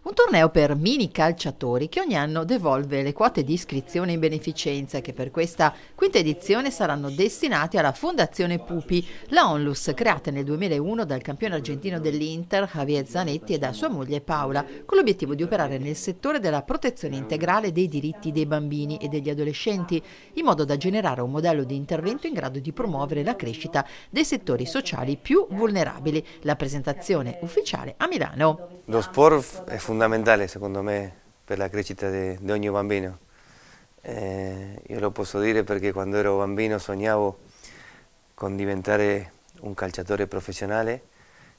Un torneo per mini calciatori che ogni anno devolve le quote di iscrizione in beneficenza che per questa quinta edizione saranno destinate alla Fondazione Pupi, la onlus creata nel 2001 dal campione argentino dell'Inter Javier Zanetti e da sua moglie Paola, con l'obiettivo di operare nel settore della protezione integrale dei diritti dei bambini e degli adolescenti, in modo da generare un modello di intervento in grado di promuovere la crescita dei settori sociali più vulnerabili. La presentazione ufficiale a Milano. Lo sport è fondamentale secondo me per la crescita de de ogni bambino. Eh, io lo posso dire perché quando ero bambino sognavo con diventare eh, un calciatore professionale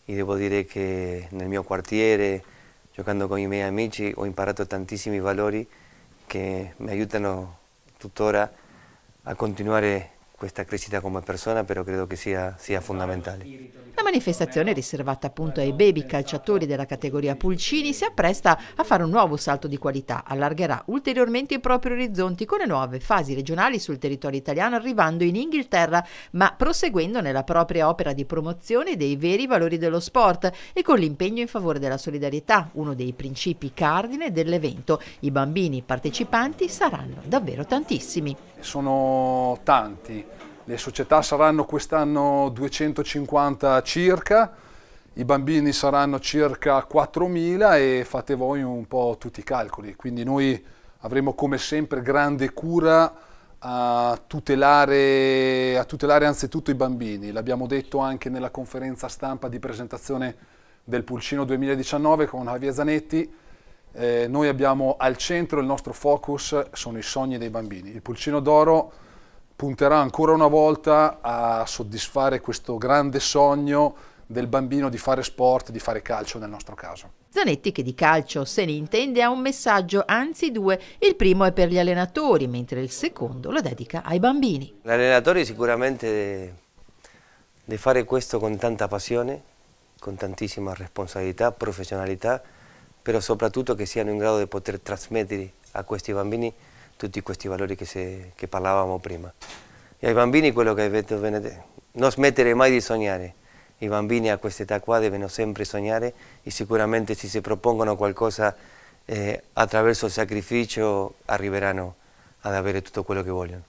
e devo dire che nel mio quartiere, giocando con i miei amici, ho imparato tantissimi valori che mi aiutano tuttora a continuare questa crescita come persona, però credo che sia, sia fondamentale. La manifestazione riservata appunto ai baby calciatori della categoria Pulcini si appresta a fare un nuovo salto di qualità, allargherà ulteriormente i propri orizzonti con le nuove fasi regionali sul territorio italiano arrivando in Inghilterra, ma proseguendo nella propria opera di promozione dei veri valori dello sport e con l'impegno in favore della solidarietà, uno dei principi cardine dell'evento. I bambini partecipanti saranno davvero tantissimi. Sono tanti le società saranno quest'anno 250 circa, i bambini saranno circa 4.000 e fate voi un po' tutti i calcoli. Quindi noi avremo come sempre grande cura a tutelare, a tutelare anzitutto i bambini. L'abbiamo detto anche nella conferenza stampa di presentazione del Pulcino 2019 con Javier Zanetti. Eh, noi abbiamo al centro il nostro focus sono i sogni dei bambini. Il Pulcino d'Oro punterà ancora una volta a soddisfare questo grande sogno del bambino di fare sport, di fare calcio nel nostro caso. Zanetti che di calcio se ne intende ha un messaggio, anzi due. Il primo è per gli allenatori, mentre il secondo lo dedica ai bambini. L'allenatore sicuramente deve fare questo con tanta passione, con tantissima responsabilità, professionalità, però soprattutto che siano in grado di poter trasmettere a questi bambini tutti questi valori che, se, che parlavamo prima. E ai bambini quello che hai detto, non smettere mai di sognare. I bambini a questa età qua devono sempre sognare e sicuramente se si propongono qualcosa eh, attraverso il sacrificio arriveranno ad avere tutto quello che vogliono.